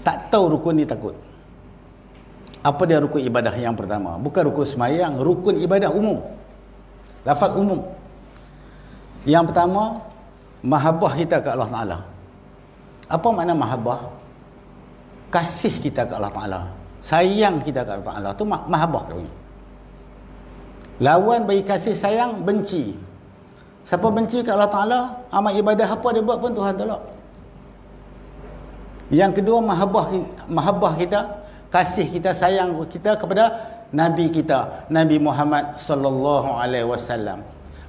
tak tahu rukun ni takut apa dia rukun ibadah yang pertama bukan rukun semayang rukun ibadah umum lafaz umum yang pertama mahabbah kita ke Allah Ta'ala apa makna mahabbah kasih kita ke Allah Ta'ala sayang kita ke Allah Ta'ala tu mahabbah lawan bagi kasih sayang benci siapa benci ke Allah Ta'ala amat ibadah apa dia buat pun Tuhan tolak yang kedua mahabbah mahabbah kita, kasih kita sayang kita kepada nabi kita, Nabi Muhammad sallallahu alaihi wasallam.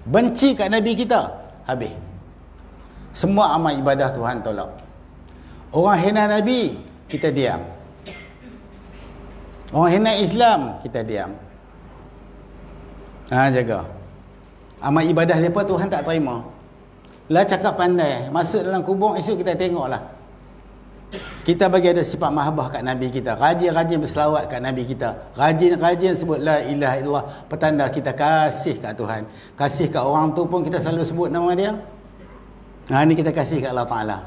Benci kat nabi kita, habis. Semua amal ibadah Tuhan tolak. Orang hina nabi, kita diam. Orang hina Islam, kita diam. Ah ha, jaga. Amal ibadah depa Tuhan tak terima. Lah cakap pandai, masuk dalam kubur esok kita tengoklah. Kita bagi ada sifat mahabbah kat Nabi kita. Rajin-rajin berselawat kat Nabi kita. Rajin-rajin sebut la ilaha illallah. petanda kita kasih kat Tuhan. Kasih kat orang tu pun kita selalu sebut nama dia. Ha, ini kita kasih kat Allah Ta'ala.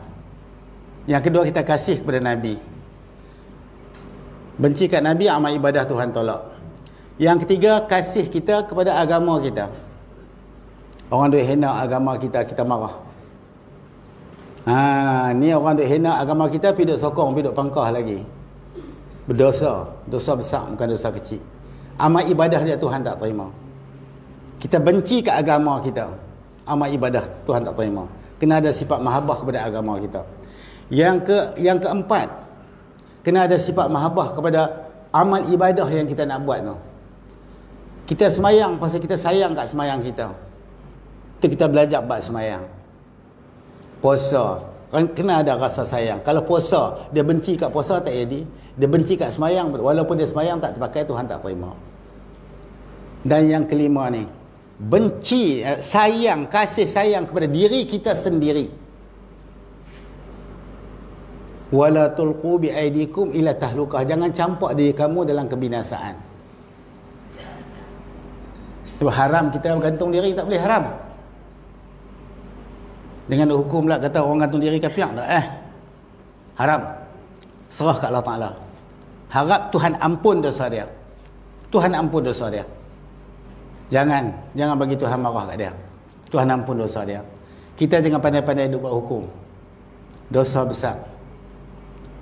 Yang kedua kita kasih kepada Nabi. Benci kat Nabi amal ibadah Tuhan tolak. Yang ketiga kasih kita kepada agama kita. Orang duit hina agama kita, kita marah. Ha, ni orang duk hina agama kita pi duk sokong pi duk pangkah lagi. Berdosa, dosa besar bukan dosa kecil. Amal ibadah dia Tuhan tak terima. Kita benci kat agama kita. Amal ibadah Tuhan tak terima. Kena ada sifat mahabbah kepada agama kita. Yang ke yang keempat, kena ada sifat mahabbah kepada amal ibadah yang kita nak buat tu. Kita semayang pasal kita sayang kat semayang kita. Itu kita belajar buat semayang puasa kan kena ada rasa sayang kalau puasa dia benci kat puasa tak jadi dia benci kat semayang walaupun dia semayang tak terpakai Tuhan tak terima dan yang kelima ni benci eh, sayang kasih sayang kepada diri kita sendiri wala tulqu bi aidikum ila tahlukah jangan campak diri kamu dalam kebinasaan itu haram kita bergantung diri tak boleh haram dengan hukum lah kata orang gantung diri kafir lah eh. Haram. Serah kat Allah Ta'ala. Harap Tuhan ampun dosa dia. Tuhan ampun dosa dia. Jangan. Jangan bagi Tuhan marah kat dia. Tuhan ampun dosa dia. Kita jangan pandai-pandai duduk buat hukum. Dosa besar.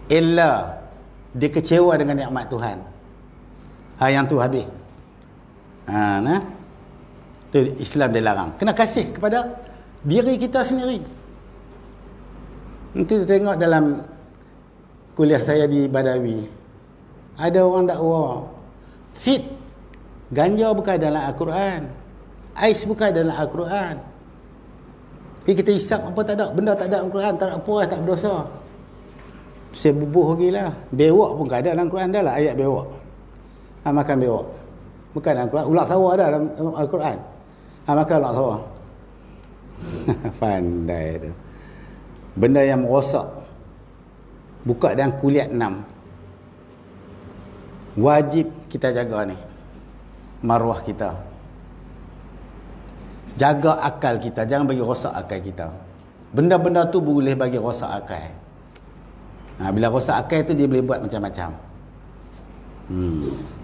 Illa dia kecewa dengan nikmat Tuhan. Ha, yang tu habis. Ha, nah. Itu Islam dia larang. Kena kasih kepada diri kita sendiri nanti tengok dalam kuliah saya di Badawi ada orang dakwa fit ganja bukan dalam Al-Quran ais bukan dalam Al-Quran jadi kita isap apa tak ada benda tak ada Al-Quran tak ada apa tak berdosa saya bubuh lagi lah bewak pun tak ada dalam Al-Quran dah lah ayat bewak ha, makan bewak bukan dalam Al-Quran ulak sawah dah dalam Al-Quran ha, makan ulak sawah Pandai tu Benda yang merosak Buka dan kuliat enam Wajib kita jaga ni Maruah kita Jaga akal kita Jangan bagi rosak akal kita Benda-benda tu boleh bagi rosak akal ha, Bila rosak akal tu dia boleh buat macam-macam Hmm